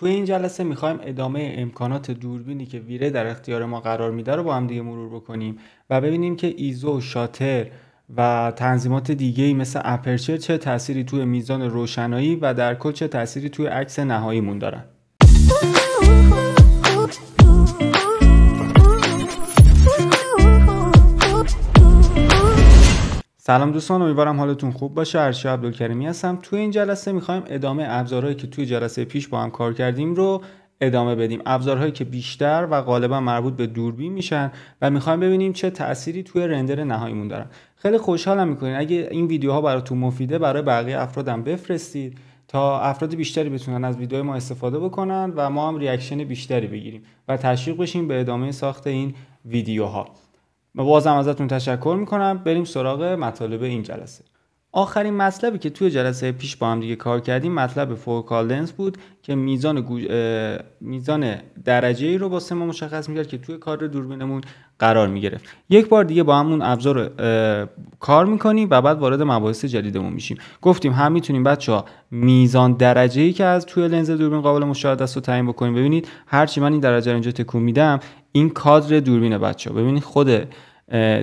توی این جلسه میخوایم ادامه امکانات دوربینی که ویره در اختیار ما قرار میده رو با هم دیگه مرور بکنیم و ببینیم که ایزو شاتر و تنظیمات دیگه ای مثل اپرچر چه تأثیری توی میزان روشنایی و در کل چه تأثیری توی عکس نهاییمون دارن سلام دوستان امیدوارم حالتون خوب باشه ارشیا عبدالکریمی هستم توی این جلسه میخوایم ادامه ابزارهایی که توی جلسه پیش با هم کار کردیم رو ادامه بدیم ابزارهایی که بیشتر و غالبا مربوط به دوربین میشن و میخوایم ببینیم چه تأثیری توی رندر نهاییمون دارن خیلی خوشحالم میکنین اگه این ویدیوها براتون مفیده برای بقیه افرادم بفرستید تا افراد بیشتری بتونن از ویدیوهای ما استفاده بکنن و ما هم ریاکشن بیشتری بگیریم و تشویق بشیم به ادامه ساخت این ویدیوها و بازم ازتون تشکر میکنم بریم سراغ مطالب این جلسه آخرین مطلبی که توی جلسه پیش با هم دیگه کار کردیم مطلب لنز بود که میزان میزان درجه ای رو با ما مشخص میکرد که توی کار دوربینمون قرار میگرفت یک بار دیگه با همون ابزار کار میکنیم و بعد وارد مباحث جدیدمون میشیم گفتیم هم میتونیم بچه ها میزان درجه ای که از توی لنز دوربین قابل مشاهده است رو تعیین بکنیم ببینید هرچی من این درجه رو اینجا تکون میدم این کادر دوربین بچه ها ببینید خود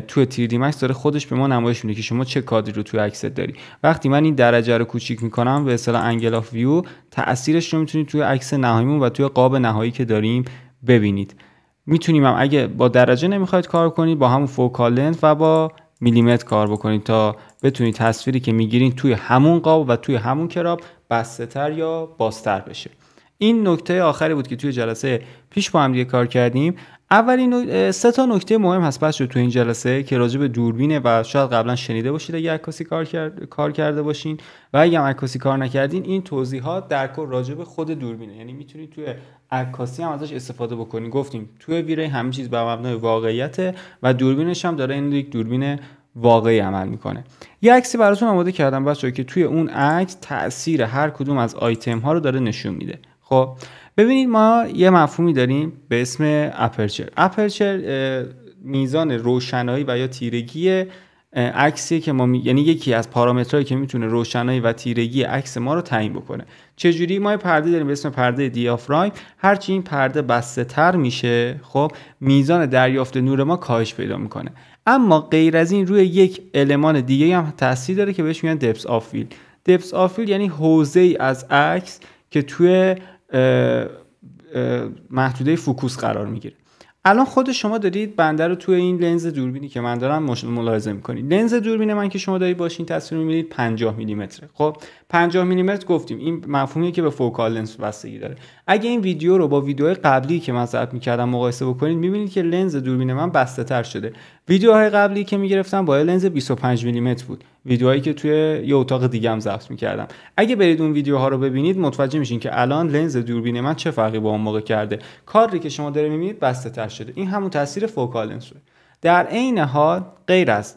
توی تیردی مکس داره خودش به ما نمایش میده که شما چه کادری رو توی عکست داری وقتی من این درجه رو کوچیک میکنم به اصطلاح انگل آف ویو تاثیرش رو میتونید توی عکس نهاییمون و توی قاب نهایی که داریم ببینید میتونیم هم اگه با درجه نمیخواید کار کنید با همون فوکال و با میلیمتر کار بکنید تا بتونید تصویری که میگیرین توی همون قاب و توی همون کراب بسته تر یا بازتر بشه این نکته آخری بود که توی جلسه پیش با هم دیگه کار کردیم اولین سه تا نکته مهم هست پس توی این جلسه که راجع به دوربینه و شاید قبلا شنیده باشید اگه عکاسی کار, کار کرده باشین و اگه عکاسی کار نکردین این توضیحات در کل راجع به خود دوربینه یعنی میتونید توی عکاسی هم ازش استفاده بکنین گفتیم توی ویره همه چیز به مبنای واقعیت و دوربینش هم داره این یک دوربین واقعی عمل میکنه یه عکسی براتون آماده کردم بچه‌ها که توی اون عکس تاثیر هر کدوم از آیتم ها رو داره نشون میده خب ببینید ما یه مفهومی داریم به اسم اپرچر اپرچر میزان روشنایی و یا تیرگی عکسی که ما می... یعنی یکی از پارامترهایی که میتونه روشنایی و تیرگی عکس ما رو تعیین بکنه چجوری ما پرده داریم به اسم پرده دیافرایم هرچی این پرده بسته تر میشه خب میزان دریافت نور ما کاهش پیدا میکنه اما غیر از این روی یک المان دیگه هم تاثیر داره که بهش میگن دپس آفیل دپس آفیل یعنی حوزه ای از عکس که توی محدوده فوکوس قرار میگیره الان خود شما دارید بنده رو توی این لنز دوربینی که من دارم ملاحظه میکنید لنز دوربین من که شما دارید باشین این تصویر میبینید 50 میلیمتره خب 50 میلیمتر گفتیم این مفهومیه که به فوکال لنز بستگی داره اگه این ویدیو رو با ویدیوهای قبلی که من ضبط میکردم مقایسه بکنید میبینید که لنز دوربین من بسته تر شده ویدیوهای قبلی که میگرفتم با لنز 25 میلیمتر بود ویدیوهایی که توی یه اتاق دیگه هم ضبط میکردم اگه برید اون ویدیوها رو ببینید متوجه میشین که الان لنز دوربین من چه فرقی با اون موقع کرده کاری که شما داره میبینید بسته تر شده این همون تاثیر فوکال لنز در عین حال غیر از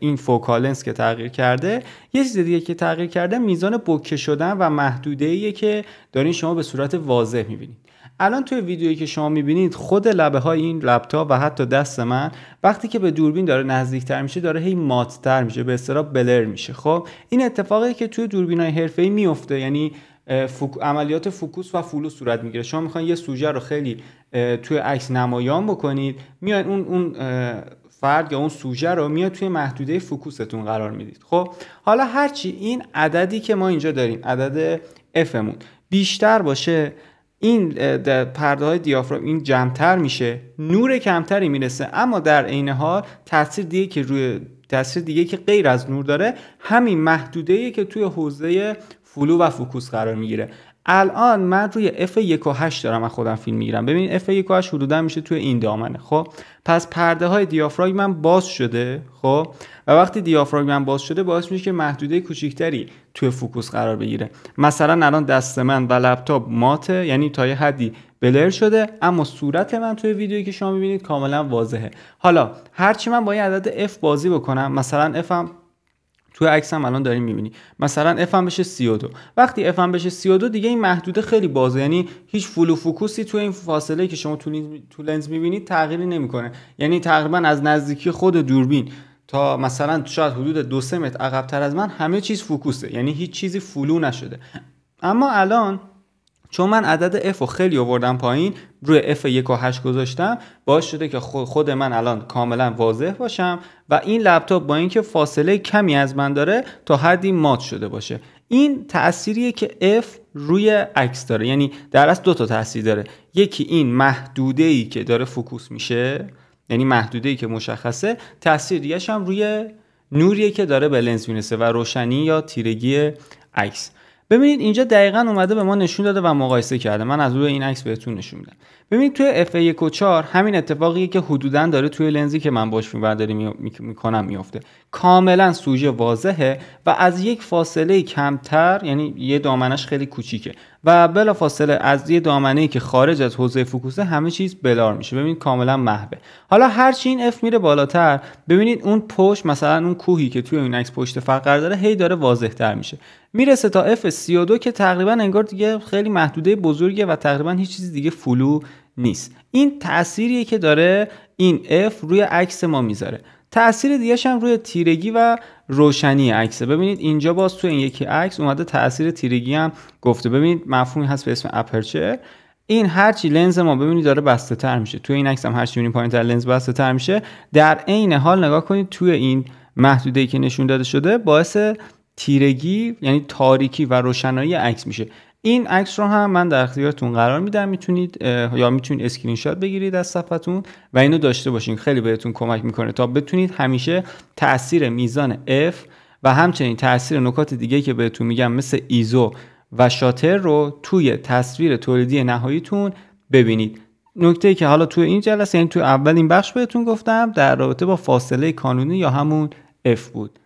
این فوکالنس که تغییر کرده یه چیز دیگه که تغییر کرده میزان بکه شدن و محدوده ایه که دارین شما به صورت واضح میبینید الان توی ویدیویی که شما میبینید خود لبه های این لپتاپ و حتی دست من وقتی که به دوربین داره نزدیکتر میشه داره هی ماتتر میشه به اصطلاح بلر میشه خب این اتفاقی که توی دوربین های حرفه‌ای میفته یعنی عملیات فوکوس و فولو صورت میگیره شما میخواین یه سوژه رو خیلی توی عکس نمایان بکنید میاد اون اون فرد یا اون سوژه رو میاد توی محدوده فوکوستون قرار میدید خب حالا هرچی این عددی که ما اینجا داریم عدد افمون بیشتر باشه این پرده های دیافرام این جمعتر میشه نور کمتری میرسه اما در عین حال تاثیر دیگه که روی تاثیر دیگه که غیر از نور داره همین محدوده که توی حوزه فلو و فوکوس قرار میگیره الان من روی اف 1 و 8 دارم از خودم فیلم میگیرم ببین f 1 و حدودا میشه توی این دامنه خب پس پرده های دیافراگم من باز شده خب و وقتی دیافراگم من باز شده باعث میشه که محدوده کوچیکتری توی فوکوس قرار بگیره مثلا الان دست من و لپتاپ ماته یعنی تا یه حدی بلر شده اما صورت من توی ویدیویی که شما میبینید کاملا واضحه حالا هرچی من با این عدد F بازی بکنم مثلا F تو عکس هم الان داریم میبینی مثلا اف هم بشه 32 وقتی اف هم بشه 32 دیگه این محدوده خیلی بازه یعنی هیچ فلو فوکوسی توی این فاصله که شما تو لنز میبینید تغییری نمیکنه یعنی تقریبا از نزدیکی خود دوربین تا مثلا شاید حدود دو سه متر عقبتر از من همه چیز فوکوسه یعنی هیچ چیزی فلو نشده اما الان چون من عدد f رو خیلی آوردم پایین روی f 1 و 8 گذاشتم باعث شده که خود من الان کاملا واضح باشم و این لپتاپ با اینکه فاصله کمی از من داره تا حدی مات شده باشه این تأثیریه که F روی عکس داره یعنی در اصل دو تا تاثیر داره یکی این محدوده ای که داره فوکوس میشه یعنی محدوده ای که مشخصه تاثیر هم روی نوریه که داره به لنز میرسه و روشنی یا تیرگی عکس ببینید اینجا دقیقا اومده به ما نشون داده و مقایسه کرده من از روی این عکس بهتون نشون میدم ببینید توی f 1.4 همین اتفاقیه که حدودا داره توی لنزی که من باش میبرداری میکنم میفته کاملا سوژه واضحه و از یک فاصله کمتر یعنی یه دامنش خیلی کوچیکه و بلا فاصله از یه دامنه که خارج از حوزه فوکوسه همه چیز بلار میشه ببینید کاملا محبه حالا هرچی این F میره بالاتر ببینید اون پشت مثلا اون کوهی که توی این عکس پشت فقر داره هی داره واضح تر میشه میرسه تا F32 که تقریبا انگار دیگه خیلی محدوده بزرگه و تقریبا هیچ چیز دیگه فلو نیست این تأثیریه که داره این F روی عکس ما میذاره تأثیر دیگه هم روی تیرگی و روشنی عکسه ببینید اینجا باز تو این یکی عکس اومده تأثیر تیرگی هم گفته ببینید مفهومی هست به اسم اپرچر این هرچی لنز ما ببینید داره بسته تر میشه توی این عکس هم هرچی ببینید پایین تر لنز بسته تر میشه در عین حال نگاه کنید توی این محدوده که نشون داده شده باعث تیرگی یعنی تاریکی و روشنایی عکس میشه این عکس رو هم من در اختیارتون قرار میدم میتونید یا میتونید اسکرین شات بگیرید از صفحتون و اینو داشته باشین خیلی بهتون کمک میکنه تا بتونید همیشه تاثیر میزان F و همچنین تاثیر نکات دیگه که بهتون میگم مثل ایزو و شاتر رو توی تصویر تولیدی نهاییتون ببینید نکته ای که حالا توی این جلسه یعنی توی اولین بخش بهتون گفتم در رابطه با فاصله کانونی یا همون F بود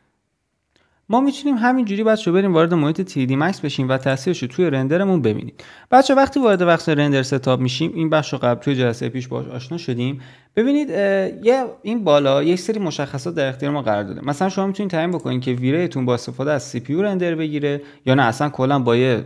ما میتونیم همینجوری بچه بریم وارد محیط TD Max بشیم و تاثیرش رو توی رندرمون ببینیم بچه وقتی وارد بخش رندر ستاپ میشیم این بخش رو قبل توی جلسه پیش باش آشنا شدیم ببینید یه این بالا یک سری مشخصات در اختیار ما قرار داده مثلا شما میتونید تعیین بکنید که ویرهتون با استفاده از سی رندر بگیره یا نه اصلا کلا با یه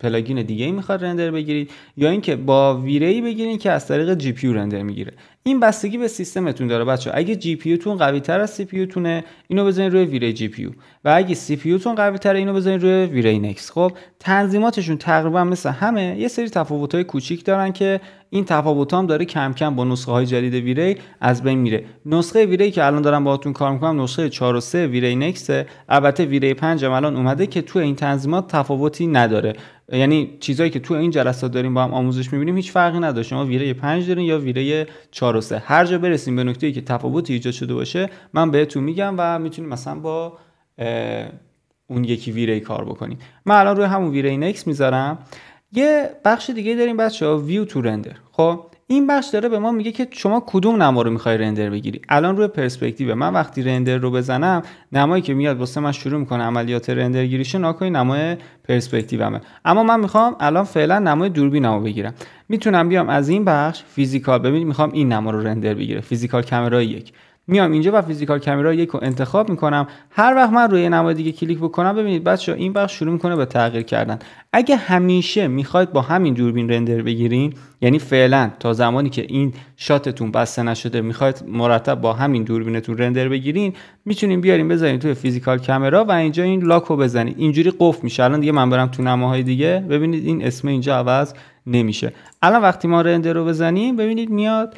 پلاگین دیگه ای میخواد رندر بگیرید یا اینکه با ویره ای بگیرید که از طریق جی رندر میگیره این بستگی به سیستمتون داره بچه اگه جی پی تون قوی تر از سی پی تونه اینو بزنید روی ویری جی پی و اگه سی پی تون قوی تر اینو بزنید روی ویری نکس خب تنظیماتشون تقریبا مثل همه یه سری های کوچیک دارن که این تفاوت هم داره کم کم با نسخه های جدید ویری از بین میره نسخه ویری که الان دارم باهاتون کار میکنم نسخه 4 و 3 ویری نکس البته ویری 5 هم الان اومده که تو این تنظیمات تفاوتی نداره یعنی چیزایی که تو این جلسات داریم با هم آموزش میبینیم هیچ فرقی نداره شما ویره 5 دارین یا ویره 4 و 3 هر جا برسیم به ای که تفاوتی ایجاد شده باشه من بهتون میگم و میتونیم مثلا با اون یکی ویری کار بکنیم من الان روی همون ویری نکس میذارم یه بخش دیگه داریم بچه ها ویو تو رندر خب این بخش داره به ما میگه که شما کدوم نما رو میخوای رندر بگیری الان روی پرسپکتیو من وقتی رندر رو بزنم نمایی که میاد واسه من شروع میکنه عملیات رندر گیریش ناکنی نمای پرسپکتیومه اما من میخوام الان فعلا نمای نما بگیرم میتونم بیام از این بخش فیزیکال ببینید میخوام این نما رو رندر بگیره فیزیکال کمرا یک میام اینجا و فیزیکال کامیرا یک رو انتخاب میکنم هر وقت من روی نمای دیگه کلیک بکنم ببینید بچه این بخش شروع میکنه به تغییر کردن اگه همیشه میخواید با همین دوربین رندر بگیرین یعنی فعلا تا زمانی که این شاتتون بسته نشده میخواید مرتب با همین دوربینتون رندر بگیرین میتونیم بیارین بذارین توی فیزیکال کامیرا و اینجا این لاک رو بزنید اینجوری قفل میشه الان دیگه من برم تو نماهای دیگه ببینید این اسم اینجا عوض نمیشه الان وقتی ما رندر رو بزنیم ببینید میاد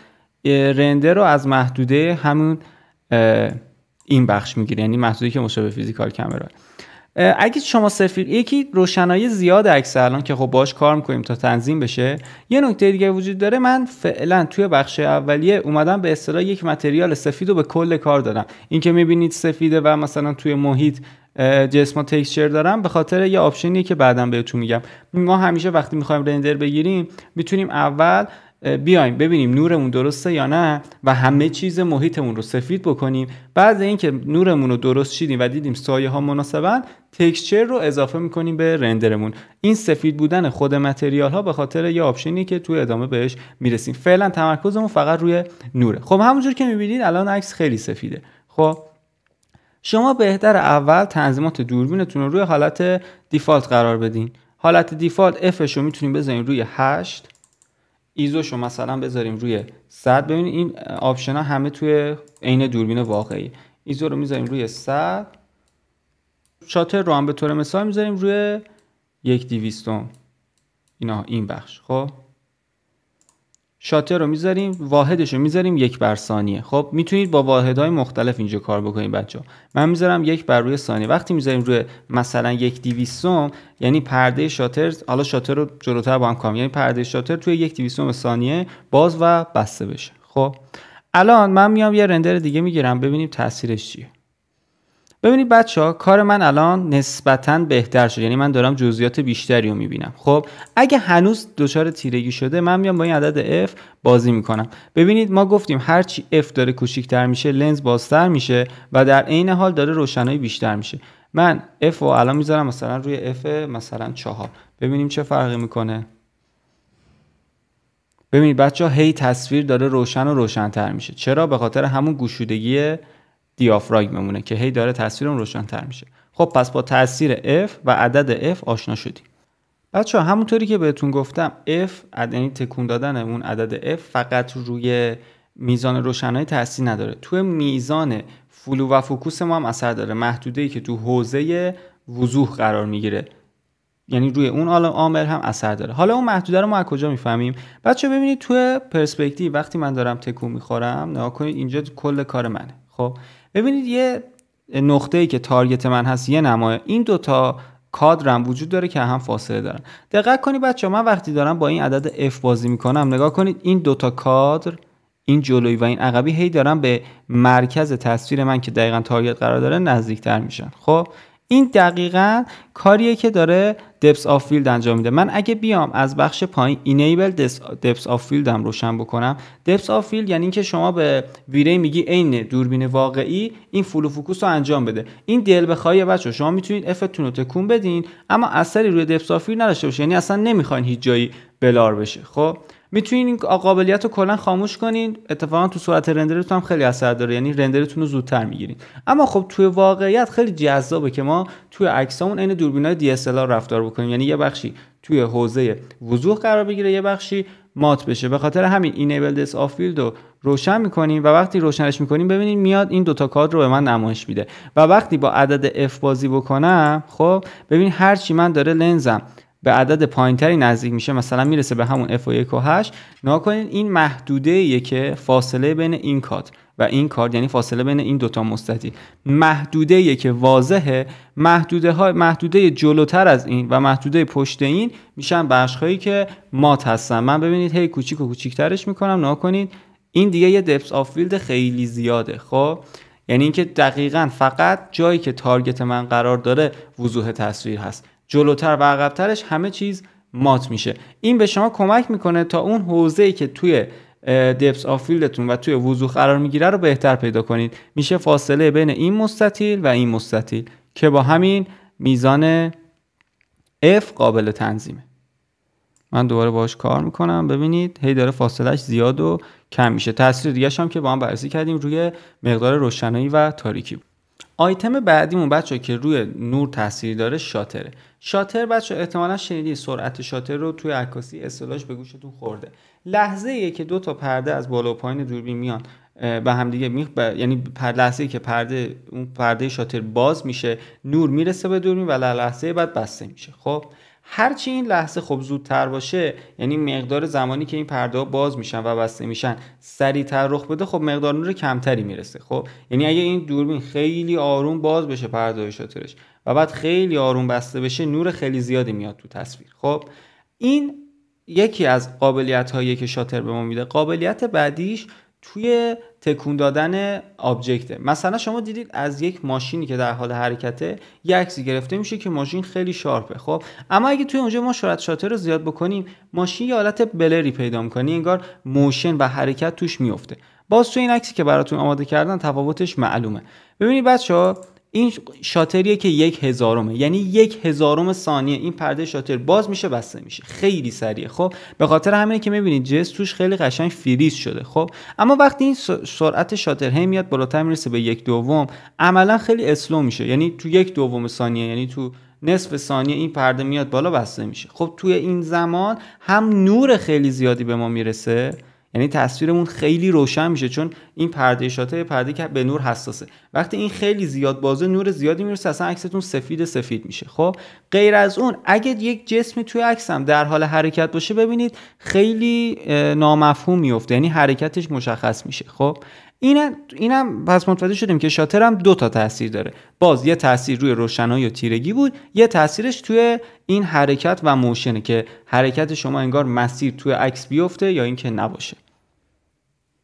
رندر رو از محدوده همون این بخش میگیره یعنی محدودی که مشابه فیزیکال کامرا اگه شما سفیر یکی روشنایی زیاد عکس الان که خب باش کار میکنیم تا تنظیم بشه یه نکته دیگه وجود داره من فعلا توی بخش اولیه اومدم به اصطلاح یک متریال سفید رو به کل کار دادم این که میبینید سفیده و مثلا توی محیط جسم تکسچر دارم به خاطر یه آپشنیه که بعدم بهتون میگم ما همیشه وقتی میخوایم رندر بگیریم میتونیم اول بیایم ببینیم نورمون درسته یا نه و همه چیز محیطمون رو سفید بکنیم بعد اینکه نورمون رو درست چیدیم و دیدیم سایه ها مناسبن تکسچر رو اضافه میکنیم به رندرمون این سفید بودن خود متریال ها به خاطر یه آپشنی که توی ادامه بهش میرسیم فعلا تمرکزمون فقط روی نوره خب همونجور که میبینید الان عکس خیلی سفیده خب شما بهتر اول تنظیمات دوربینتون رو روی حالت دیفالت قرار بدین حالت دیفالت F رو میتونیم بزنیم روی 8 رو مثلا بذاریم روی 100 ببینید این آپشن ها همه توی عین دوربین واقعی ایزو رو میذاریم روی 100 شاتر رو هم به طور مثال میذاریم روی یک دیویستون اینا این بخش خب شاتر رو میذاریم واحدش رو میذاریم یک بر ثانیه خب میتونید با واحدهای مختلف اینجا کار بکنید بچه من میذارم یک بر روی ثانیه وقتی میذاریم روی مثلا یک دیویسوم یعنی پرده شاتر حالا شاتر رو جلوتر با هم کام یعنی پرده شاتر توی یک دیویسوم ثانیه باز و بسته بشه خب الان من میام یه رندر دیگه میگیرم ببینیم تاثیرش چیه ببینید بچه ها کار من الان نسبتا بهتر شد یعنی من دارم جزئیات بیشتری رو میبینم خب اگه هنوز دچار تیرگی شده من میام با این عدد f بازی میکنم ببینید ما گفتیم هرچی f داره کوچیکتر میشه لنز بازتر میشه و در عین حال داره روشنایی بیشتر میشه من f رو الان میذارم مثلا روی f مثلا چهار ببینیم چه فرقی میکنه ببینید بچه ها هی تصویر داره روشن و روشنتر میشه چرا به خاطر همون گشودگی مونه که هی داره روشن تر میشه خب پس با تاثیر F و عدد F آشنا شدیم بچه همونطوری که بهتون گفتم F یعنی تکون دادن اون عدد F فقط روی میزان روشنایی تاثیر نداره تو میزان فلو و فوکوس ما هم اثر داره محدوده ای که تو حوزه وضوح قرار میگیره یعنی روی اون عامل هم اثر داره حالا اون محدوده رو ما از کجا میفهمیم بچه ببینید تو پرسپکتیو وقتی من دارم تکون میخورم نگاه کنید اینجا کل کار منه خب ببینید یه نقطه ای که تارگت من هست یه نمای این دوتا کادرم وجود داره که هم فاصله دارن دقت کنید بچه من وقتی دارم با این عدد F بازی میکنم نگاه کنید این دوتا کادر این جلوی و این عقبی هی دارن به مرکز تصویر من که دقیقا تارگت قرار داره نزدیکتر میشن خب این دقیقا کاریه که داره دپس آف فیلد انجام میده من اگه بیام از بخش پایین اینیبل دپس آف فیلدم روشن بکنم دپس آف فیلد یعنی اینکه شما به ویری میگی عین دوربین واقعی این فلو فوکوس رو انجام بده این دل بخواهی بچه شما میتونید افتون رو تکون بدین اما اثری روی دپس آف فیلد نداشته باشه یعنی اصلا نمیخواین هیچ جایی بلار بشه خب میتونین این قابلیت رو کلا خاموش کنین اتفاقا تو سرعت رندرتون هم خیلی اثر داره یعنی رندرتون رو زودتر میگیرین اما خب توی واقعیت خیلی جذابه که ما توی عکسامون عین دوربینای DSLR رفتار بکنیم یعنی یه بخشی توی حوزه وضوح قرار بگیره یه بخشی مات بشه به خاطر همین اینیبل دس آف فیلد رو روشن میکنیم و وقتی روشنش میکنیم ببینید میاد این دوتا کادر رو به من نمایش میده و وقتی با عدد اف بازی بکنم خب ببین چی من داره لنزم به عدد پایینتری نزدیک میشه مثلا میرسه به همون f 1 و 8 این محدوده که فاصله بین این کات و این کارد یعنی فاصله بین این دوتا مستطیل محدوده که واضحه محدوده, های محدوده جلوتر از این و محدوده پشت این میشن بخشهایی که مات هستن من ببینید هی کوچیک و کوچیکترش میکنم کنید این دیگه یه دپس آف فیلد خیلی زیاده خب یعنی اینکه دقیقا فقط جایی که تارگت من قرار داره وضوح تصویر هست جلوتر و عقبترش همه چیز مات میشه این به شما کمک میکنه تا اون حوزه ای که توی دپس آف فیلدتون و توی وضوح قرار میگیره رو بهتر پیدا کنید میشه فاصله بین این مستطیل و این مستطیل که با همین میزان F قابل تنظیمه من دوباره باش کار میکنم ببینید هی داره فاصلهش زیاد و کم میشه تاثیر دیگه هم که با هم بررسی کردیم روی مقدار روشنایی و تاریکی آیتم بعدیمون بچه که روی نور تاثیر داره شاتره شاتر بچه احتمالا شنیدی سرعت شاتر رو توی عکاسی اصطلاحش به گوشتون خورده لحظه که دو تا پرده از بالا و پایین دوربین میان به همدیگه ب... یعنی پر لحظه که پرده اون پرده شاتر باز میشه نور میرسه به دوربین و لحظه بعد بسته میشه خب هرچی این لحظه خب زودتر باشه یعنی مقدار زمانی که این پرده باز میشن و بسته میشن سریعتر رخ بده خب مقدار نور کمتری میرسه خب یعنی اگه این دوربین خیلی آروم باز بشه پرده شاترش و بعد خیلی آروم بسته بشه نور خیلی زیادی میاد تو تصویر خب این یکی از قابلیت هایی که شاتر به ما میده قابلیت بعدیش توی تکون دادن آبجکته مثلا شما دیدید از یک ماشینی که در حال حرکته یه عکسی گرفته میشه که ماشین خیلی شارپه خب اما اگه توی اونجا ما شرط شاتر رو زیاد بکنیم ماشین یه حالت بلری پیدا میکنه انگار موشن و حرکت توش میفته باز توی این عکسی که براتون آماده کردن تفاوتش معلومه ببینید بچه ها این شاتریه که یک هزارمه یعنی یک هزارم ثانیه این پرده شاتر باز میشه بسته میشه خیلی سریه خب به خاطر همینه که میبینید جس توش خیلی قشنگ فریز شده خب اما وقتی این سرعت شاتر هی میاد بالاتر میرسه به یک دوم عملا خیلی اسلو میشه یعنی تو یک دوم ثانیه یعنی تو نصف ثانیه این پرده میاد بالا بسته میشه خب توی این زمان هم نور خیلی زیادی به ما میرسه یعنی تصویرمون خیلی روشن میشه چون این پرده شاته پرده که به نور حساسه وقتی این خیلی زیاد بازه نور زیادی میرسه اصلا عکستون سفید سفید میشه خب غیر از اون اگه یک جسمی توی عکسم در حال حرکت باشه ببینید خیلی نامفهوم میفته یعنی حرکتش مشخص میشه خب این اینم پس متوجه شدیم که شاتر هم دو تا تاثیر داره باز یه تاثیر روی روشنایی و تیرگی بود یه تاثیرش توی این حرکت و موشنه که حرکت شما انگار مسیر توی عکس بیفته یا اینکه نباشه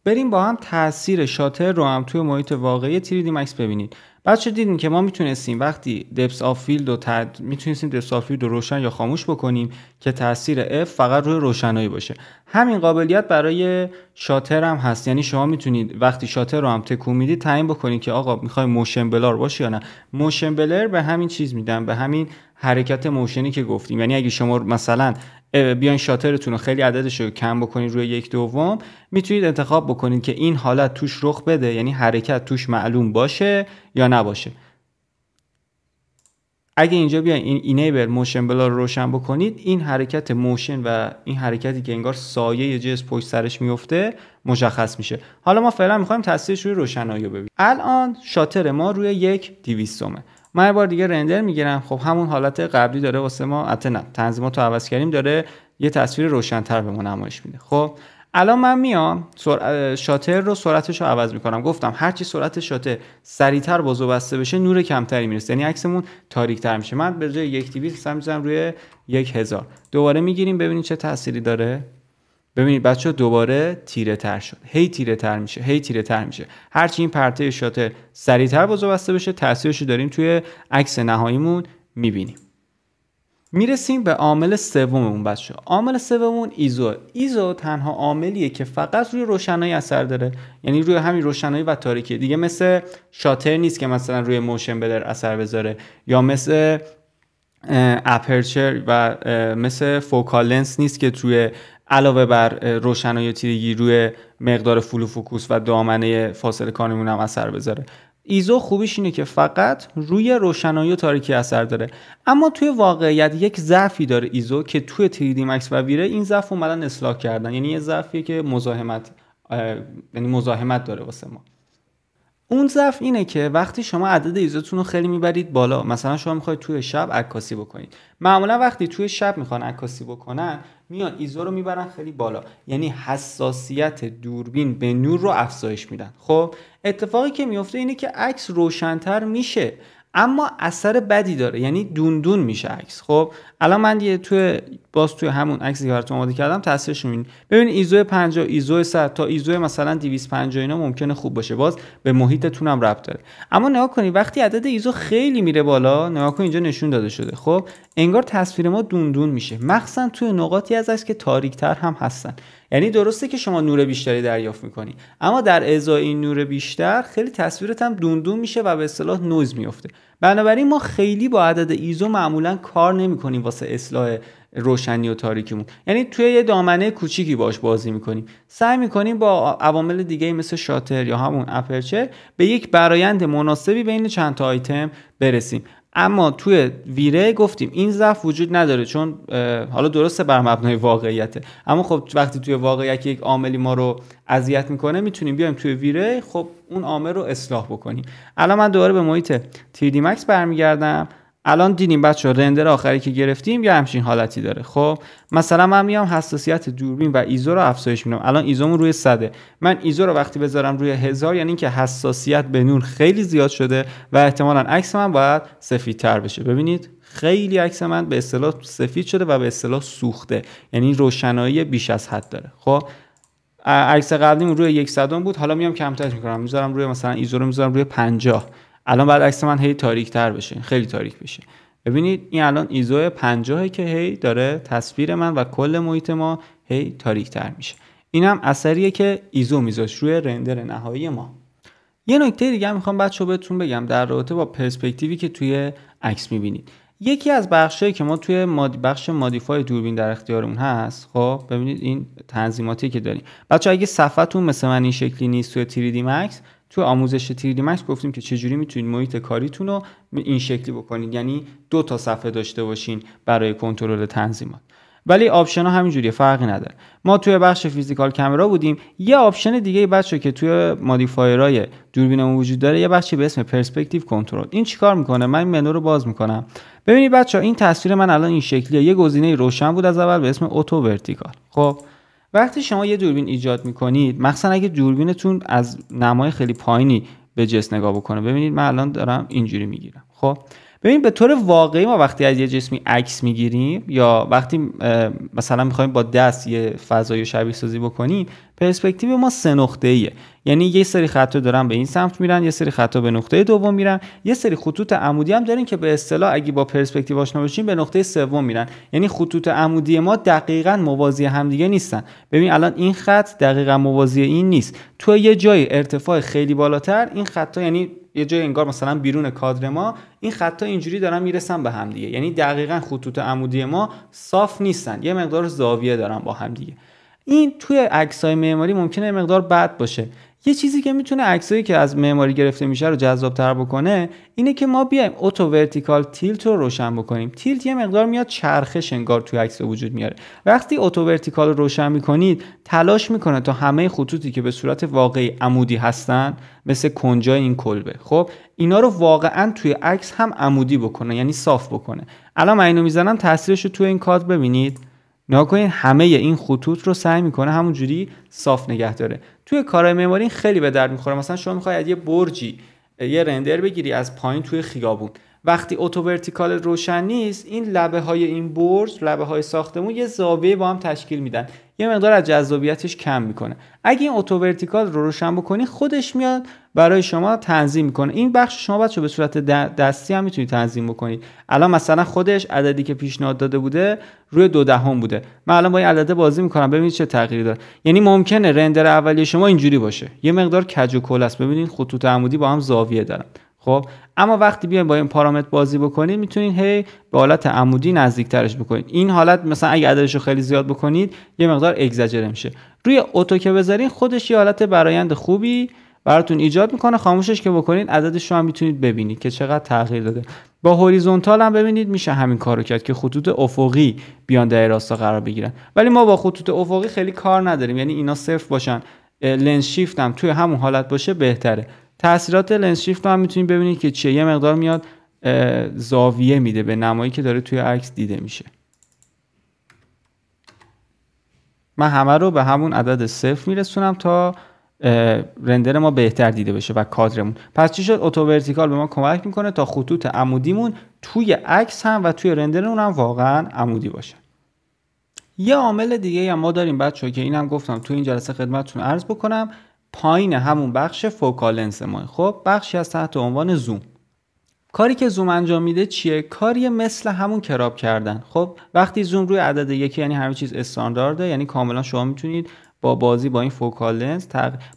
بریم با هم تاثیر شاتر رو هم توی محیط واقعی تریدی مکس ببینید بچه دیدین که ما میتونستیم وقتی دپس آف فیلد رو تد... میتونستیم دپس آف رو روشن یا خاموش بکنیم که تاثیر F فقط روی روشنایی باشه همین قابلیت برای شاتر هم هست یعنی شما میتونید وقتی شاتر رو هم تکون میدید تعیین بکنید که آقا میخوای موشن بلار باشه یا نه موشن بلر به همین چیز میدن به همین حرکت موشنی که گفتیم یعنی اگه شما مثلا بیاین شاترتون رو خیلی عددش رو کم بکنید روی یک دوم میتونید انتخاب بکنید که این حالت توش رخ بده یعنی حرکت توش معلوم باشه یا نباشه اگه اینجا بیاین این اینیبل موشن بلا رو روشن بکنید این حرکت موشن و این حرکتی که انگار سایه جس پشت سرش میفته مشخص میشه حالا ما فعلا میخوایم تاثیرش روی روشنایی ببینیم الان شاتر ما روی یک دیویستومه من یه بار دیگه رندر میگیرم خب همون حالت قبلی داره واسه ما البته نه تنظیمات رو عوض کردیم داره یه تصویر روشنتر به ما نمایش میده خب الان من میام سر... شاتر رو سرعتش رو عوض میکنم گفتم هرچی سرعت شاتر سریعتر باز و بسته بشه نور کمتری میرسه یعنی عکسمون تاریکتر میشه من به جای دیویس میذارم روی هزار دوباره میگیریم ببینیم چه تأثیری داره ببینید بچه دوباره تیره تر شد هی تیره تر میشه هی تیره تر میشه هرچی این پرته سریع سریعتر باز بسته بشه تاثیرش داریم توی عکس نهاییمون میبینیم میرسیم به عامل سوممون بچه عامل سوممون ایزو ایزو تنها عاملیه که فقط روی روشنایی اثر داره یعنی روی همین روشنایی و تاریکی دیگه مثل شاتر نیست که مثلا روی موشن بلر اثر بذاره یا مثل اپرچر و مثل فوکال لنس نیست که توی علاوه بر روشنایی و تیرگی روی مقدار فولو فوکوس و دامنه فاصله کانمون هم اثر بذاره ایزو خوبیش اینه که فقط روی روشنایی و تاریکی اثر داره اما توی واقعیت یک ضعفی داره ایزو که توی تریدی مکس و ویره این ضعف اومدن اصلاح کردن یعنی یه ضعفیه که مزاحمت یعنی مزاحمت داره واسه ما اون ضعف اینه که وقتی شما عدد ایزوتون رو خیلی میبرید بالا مثلا شما میخواید توی شب عکاسی بکنید معمولا وقتی توی شب میخوان عکاسی بکنن میان ایزو رو میبرن خیلی بالا یعنی حساسیت دوربین به نور رو افزایش میدن خب اتفاقی که میفته اینه که عکس روشنتر میشه اما اثر بدی داره یعنی دوندون میشه عکس خب الان من یه توی باز توی همون عکسی که براتون آماده کردم تاثیرش می‌بینید ببین ایزو 50 ایزو 100 تا ایزو مثلا 250 اینا ممکنه خوب باشه باز به محیطتون هم ربط داره اما نگاه کنید وقتی عدد ایزو خیلی میره بالا نگاه کن اینجا نشون داده شده خب انگار تصویر ما دوندون میشه مخصوصا توی نقاطی ازش که تاریک تر هم هستن یعنی درسته که شما نور بیشتری دریافت میکنی اما در ازای این نور بیشتر خیلی تصویرت هم دوندون میشه و به اصطلاح نویز میفته بنابراین ما خیلی با عدد ایزو معمولا کار نمیکنیم واسه اصلاح روشنی و تاریکیمون یعنی توی یه دامنه کوچیکی باش بازی میکنیم سعی میکنیم با عوامل دیگه مثل شاتر یا همون اپرچر به یک برایند مناسبی بین چند تا آیتم برسیم اما توی ویره گفتیم این ضعف وجود نداره چون حالا درسته بر مبنای واقعیته اما خب وقتی توی واقعیت یک عاملی ما رو اذیت میکنه میتونیم بیایم توی ویره خب اون عامل رو اصلاح بکنیم الان من دوباره به محیط 3 مکس برمیگردم الان دیدیم بچه رندر آخری که گرفتیم یه همچین حالتی داره خب مثلا من میام حساسیت دوربین و ایزو رو افزایش میدم الان ایزومون روی صده من ایزو رو وقتی بذارم روی هزار یعنی اینکه حساسیت به نور خیلی زیاد شده و احتمالا عکس من باید تر بشه ببینید خیلی عکس من به اصطلاح سفید شده و به اصطلاح سوخته یعنی روشنایی بیش از حد داره خب عکس قبلیم روی یک صدم بود حالا میام کمترش میکنم میذارم روی مثلا ایزو رو میذارم روی 50 الان بعد عکس من هی تاریک تر بشه خیلی تاریک بشه ببینید این الان ایزو 50 که هی داره تصویر من و کل محیط ما هی تاریک تر میشه این هم اثریه که ایزو میذاش روی رندر نهایی ما یه نکته دیگه هم میخوام بچه بهتون بگم در رابطه با پرسپکتیوی که توی عکس میبینید یکی از بخشهایی که ما توی ماد... بخش مادیفای دوربین در اختیارمون هست خب ببینید این تنظیماتی که داریم بچه اگه صفحتون مثل من این شکلی نیست توی 3D Max تو آموزش تیری مکس گفتیم که چجوری میتونید محیط کاریتون رو این شکلی بکنید یعنی دو تا صفحه داشته باشین برای کنترل تنظیمات ولی آپشن ها همینجوریه فرقی نداره ما توی بخش فیزیکال کمرا بودیم یه آپشن دیگه بچه که توی مودیفایرای دوربینمون وجود داره یه بخشی به اسم پرسپکتیو کنترل این چیکار میکنه من منو رو باز میکنم ببینید بچه این تصویر من الان این شکلیه یه گزینه روشن بود از اول به اسم اتو ورتیکال خب وقتی شما یه دوربین ایجاد میکنید مخصوصا اگه دوربینتون از نمای خیلی پایینی به جسم نگاه بکنه ببینید من الان دارم اینجوری میگیرم خب ببینید به طور واقعی ما وقتی از یه جسمی عکس میگیریم یا وقتی مثلا میخوایم با دست یه فضای شبیه سازی بکنیم پرسپکتیو ما سه نقطه ایه یعنی یه سری خطو دارن به این سمت میرن یه سری خطو به نقطه دوم میرن یه سری خطوط عمودی هم دارین که به اصطلاح اگه با پرسپکتیو آشنا بشین به نقطه سوم میرن یعنی خطوط عمودی ما دقیقا موازی همدیگه نیستن ببین الان این خط دقیقا موازی این نیست تو یه جای ارتفاع خیلی بالاتر این خطا یعنی یه جای انگار مثلا بیرون کادر ما این خطا اینجوری دارن میرسن به هم یعنی دقیقا خطوط عمودی ما صاف نیستن یه مقدار زاویه دارن با هم دیگه این توی عکس‌های معماری ممکنه مقدار بد باشه یه چیزی که میتونه عکسایی که از معماری گرفته میشه رو جذابتر بکنه اینه که ما بیایم اتو ورتیکال تیلت رو روشن بکنیم تیلت یه مقدار میاد چرخش انگار توی عکس وجود میاره وقتی اتو ورتیکال رو روشن میکنید تلاش میکنه تا همه خطوطی که به صورت واقعی عمودی هستن مثل کنجای این کلبه خب اینا رو واقعا توی عکس هم عمودی بکنه یعنی صاف بکنه الان من اینو میزنم تاثیرش رو توی این کادر ببینید نگاه کنید همه این خطوط رو سعی میکنه جوری صاف نگه داره توی کارهای معماری خیلی به درد میخوره مثلا شما میخواید یه برجی یه رندر بگیری از پایین توی خیابون وقتی اوتو ورتیکال روشن نیست این لبه های این برج لبه های ساختمون یه زاویه با هم تشکیل میدن یه مقدار از جذابیتش کم میکنه اگه این اوتو ورتیکال رو روشن بکنی خودش میاد برای شما تنظیم میکنه این بخش شما بچه به صورت دستی هم میتونید تنظیم بکنید الان مثلا خودش عددی که پیشنهاد داده بوده روی دو دهم بوده من الان با این عدده بازی میکنم ببینید چه تغییری داره یعنی ممکنه رندر اولیه شما اینجوری باشه یه مقدار کج و کل است ببینید خطوط عمودی با هم زاویه دارن خب اما وقتی بیایم با این پارامتر بازی بکنید میتونید هی به حالت عمودی نزدیکترش بکنید این حالت مثلا اگه عددش رو خیلی زیاد بکنید یه مقدار اگزجره میشه روی اوتو که بذارین خودش یه حالت برایند خوبی براتون ایجاد میکنه خاموشش که بکنید عددش رو هم میتونید ببینید که چقدر تغییر داده با هوریزونتال هم ببینید میشه همین کارو کرد که خطوط افقی بیان در راستا قرار بگیرن ولی ما با خطوط افقی خیلی کار نداریم یعنی اینا صفر باشن لنز شیفت هم توی همون حالت باشه بهتره تاثیرات لنز شیفت هم میتونید ببینید که چیه یه مقدار میاد زاویه میده به نمایی که داره توی عکس دیده میشه من همه رو به همون عدد صفر میرسونم تا رندر ما بهتر دیده بشه و کادرمون پس چی شد اتو ورتیکال به ما کمک میکنه تا خطوط عمودیمون توی عکس هم و توی رندرمون هم واقعا عمودی باشه یه عامل دیگه هم ما داریم بچه‌ها که اینم گفتم توی این جلسه خدمتتون عرض بکنم پایین همون بخش فوکال ما خب بخشی از تحت عنوان زوم کاری که زوم انجام میده چیه کاری مثل همون کراب کردن خب وقتی زوم روی عدد یکی یعنی همه چیز استاندارده یعنی کاملا شما میتونید با بازی با این فوکال لنز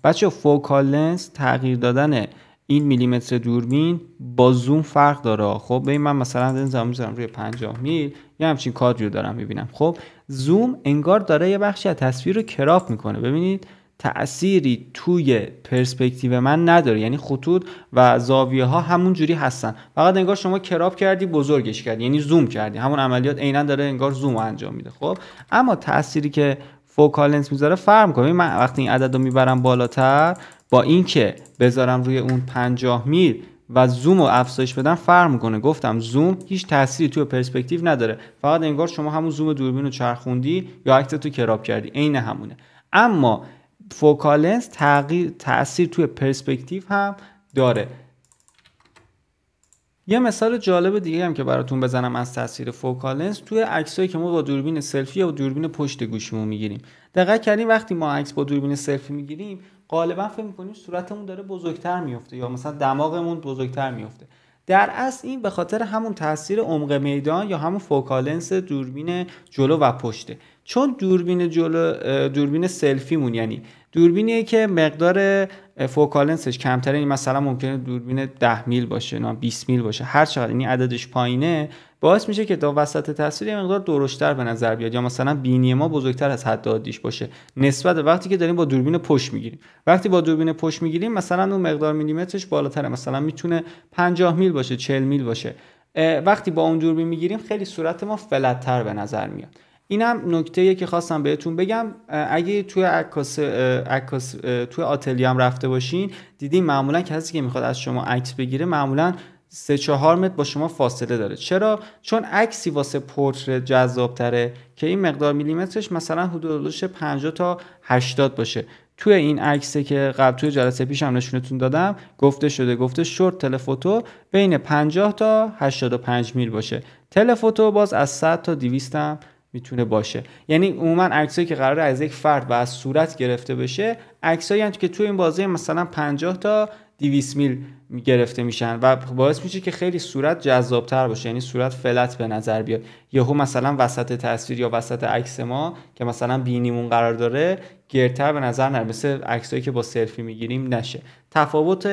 بچه فوکال لنز تغییر دادن این میلیمتر دوربین با زوم فرق داره خب این من مثلا زوم میذارم روی 50 میل یه همچین کادری رو دارم میبینم خب زوم انگار داره یه بخشی از تصویر رو کراپ میکنه ببینید تأثیری توی پرسپکتیو من نداره یعنی خطوط و زاویه ها همون جوری هستن فقط انگار شما کراب کردی بزرگش کردی یعنی زوم کردی همون عملیات عینا داره انگار زوم انجام میده خب اما تأثیری که فوکال لنز میذاره فرم کنه من وقتی این عدد رو میبرم بالاتر با اینکه بذارم روی اون 50 میل و زوم رو افزایش بدن فرم میکنه گفتم زوم هیچ تأثیری توی پرسپکتیو نداره فقط انگار شما همون زوم دوربین رو چرخوندی یا عکس تو کراب کردی عین همونه اما فوکالنس تغییر تاثیر توی پرسپکتیو هم داره یه مثال جالب دیگه هم که براتون بزنم از تاثیر فوکال توی عکسایی که ما با دوربین سلفی یا دوربین پشت گوشیمون میگیریم دقت کردیم وقتی ما عکس با دوربین سلفی میگیریم غالبا فکر میکنیم صورتمون داره بزرگتر میفته یا مثلا دماغمون بزرگتر میفته در اصل این به خاطر همون تاثیر عمق میدان یا همون فوکالنس دوربین جلو و پشته چون دوربین جلو دوربین سلفیمون یعنی دوربینیه که مقدار فوکالنسش کمتره این مثلا ممکنه دوربین 10 میل باشه نه 20 میل باشه هر چقدر این یعنی عددش پایینه باعث میشه که تا وسط تصویر یه مقدار درشتر به نظر بیاد یا مثلا بینی ما بزرگتر از حد عادیش باشه نسبت وقتی که داریم با دوربین پشت میگیریم وقتی با دوربین پشت میگیریم مثلا اون مقدار میلیمترش بالاتره مثلا میتونه 50 میل باشه 40 میل باشه وقتی با اون دوربین میگیریم خیلی صورت ما فلتتر به نظر میاد اینم نکته که خواستم بهتون بگم اگه توی عکاس عکاس توی آتلیه هم رفته باشین دیدین معمولا کسی که میخواد از شما عکس بگیره معمولا سه چهار متر با شما فاصله داره چرا چون عکسی واسه پورتره جذاب تره که این مقدار میلیمترش مثلا حدود 50 تا 80 باشه توی این عکسه که قبل توی جلسه پیشم نشونتون دادم گفته شده گفته شورت تلفوتو بین 50 تا 85 میل باشه تلفوتو باز از 100 تا 200 هم میتونه باشه یعنی عموما عکسایی که قرار از یک فرد و از صورت گرفته بشه عکسایی هم که تو این بازه مثلا 50 تا 200 میل گرفته میشن و باعث میشه که خیلی صورت جذاب تر باشه یعنی صورت فلت به نظر بیاد یهو مثلا وسط تصویر یا وسط عکس ما که مثلا بینیمون قرار داره گرتر به نظر نره مثل عکسایی که با سلفی میگیریم نشه تفاوت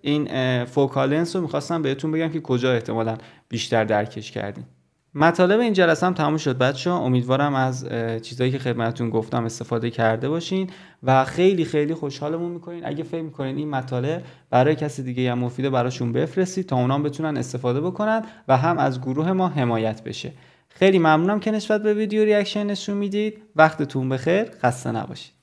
این فوکالنس رو میخواستم بهتون بگم که کجا احتمالا بیشتر درکش کردیم مطالب این جلسه هم تموم شد بچه ها امیدوارم از چیزایی که خدمتتون گفتم استفاده کرده باشین و خیلی خیلی خوشحالمون میکنین اگه فکر میکنین این مطالب برای کسی دیگه یا مفیده براشون بفرستید تا اونام بتونن استفاده بکنن و هم از گروه ما حمایت بشه خیلی ممنونم که نسبت به ویدیو ریاکشن نشون میدید وقتتون بخیر خسته نباشید